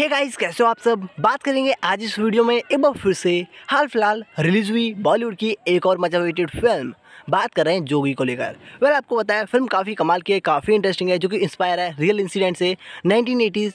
hey guys कैसे हो आप सब बात करेंगे आज इस वीडियो में एक बार फिर से हाल फिलहाल रिलीज हुई बॉलीवुड की एक और मजा वेटेड फिल्म बात कर रहे हैं जोगी को लेकर वेल आपको बताया फिल्म काफ़ी कमाल की है काफ़ी इंटरेस्टिंग है जो कि इंस्पायर है रियल इंसिडेंट से 1980s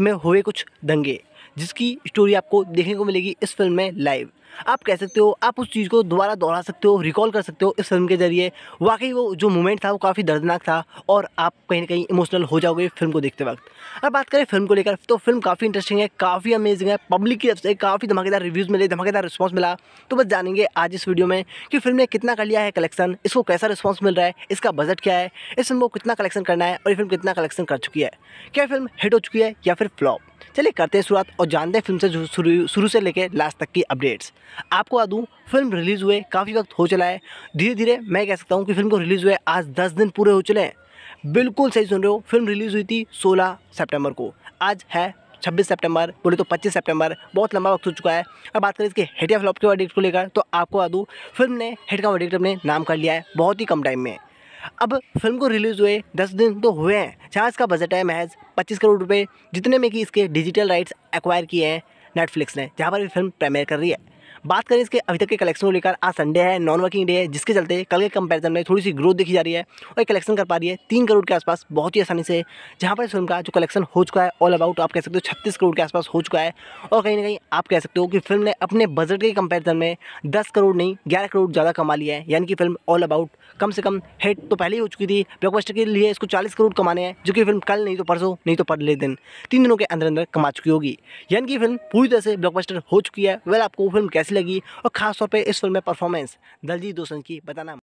में हुए कुछ दंगे जिसकी स्टोरी आपको देखने को मिलेगी इस फिल्म में लाइव आप कह सकते हो आप उस चीज़ को दोबारा दोहरा सकते हो रिकॉल कर सकते हो इस फिल्म के ज़रिए वाकई वो जो मोमेंट था वो काफ़ी दर्दनाक था और आप कहीं ना कहीं इमोशनल हो जाओगे फिल्म को देखते वक्त अगर बात करें फिल्म को लेकर तो फिल्म काफ़ी इंटरेस्टिंग है काफ़ी अमेजिंग है पब्लिक की तरफ से काफ़ी धमाकेदार रिव्यूज़ मिले धमाकेदार रिस्पॉन्स मिला तो बस जानेंगे आज इस वीडियो में कि फिल्म ने कितना कर लिया है कलेक्शन इसको कैसा रिस्पॉन्स मिल रहा है इसका बजट क्या है इस फिल्म को कितना कलेक्शन करना है और ये फिल्म कितना कलेक्शन कर चुकी है क्या फिल्म हिट हो चुकी है या फिर फ्लॉप चलिए करते हैं शुरुआत और जानते हैं फिल्म से शुरू से लेकर लास्ट तक की अपडेट्स आपको बता दूँ फिल्म रिलीज़ हुए काफ़ी वक्त हो चला है धीरे धीरे मैं कह सकता हूँ कि फिल्म को रिलीज़ हुए आज दस दिन पूरे हो चले हैं बिल्कुल सही सुन रहे हो फिल्म रिलीज़ हुई थी सोलह सेप्टेम्बर को आज है छब्बीस सितंबर बोले तो पच्चीस सितंबर बहुत लंबा वक्त हो चुका है अब बात करें इसके हिट या फ्लॉप के वर्डिक्ट को लेकर तो आपको बता दूँ फिल्म ने हेट का वर्डिक्ट अपने नाम कर लिया है बहुत ही कम टाइम में अब फिल्म को रिलीज़ हुए दस दिन तो हुए हैं जहाँ इसका बजट है महज पच्चीस करोड़ रुपये जितने में कि इसके डिजिटल राइट्स एक्वायर किए हैं नेटफ्लिक्स ने जहाँ पर ये फिल्म प्रेमियर कर रही है बात करें इसके अभी तक के कलेक्शन को लेकर आज संडे है नॉन वर्किंग डे है जिसके चलते कल के कंपैरिजन में थोड़ी सी ग्रोथ देखी जा रही है और कलेक्शन कर पा रही है तीन करोड़ के आसपास बहुत ही आसानी से जहाँ पर इस फिल्म का जो कलेक्शन हो चुका है ऑल अबाउट आप कह सकते हो छत्तीस करोड़ के आसपास हो चुका है और कहीं ना कहीं आप कह सकते हो कि फिल्म ने अपने बजट के कंपेरिजन में दस करोड़ नहीं ग्यारह करोड़ ज़्यादा कमा लिया है यानी कि फिल्म ऑल अबाउट कम से कम हिट तो पहले ही हो चुकी थी ब्लॉकबस्टर के लिए इसको चालीस करोड़ कमाने हैं जो कि फिल्म कल नहीं तो परसों नहीं तो पर दिन तीन दिनों के अंदर अंदर कमा चुकी होगी यानी कि फिल्म पूरी तरह से ब्लॉकबस्टर हो चुकी है वेल आपको फिल्म कैसे कैसी लगी और खासतौर पर इस फिल्म में परफॉर्मेंस दलजीत दोसन की बताना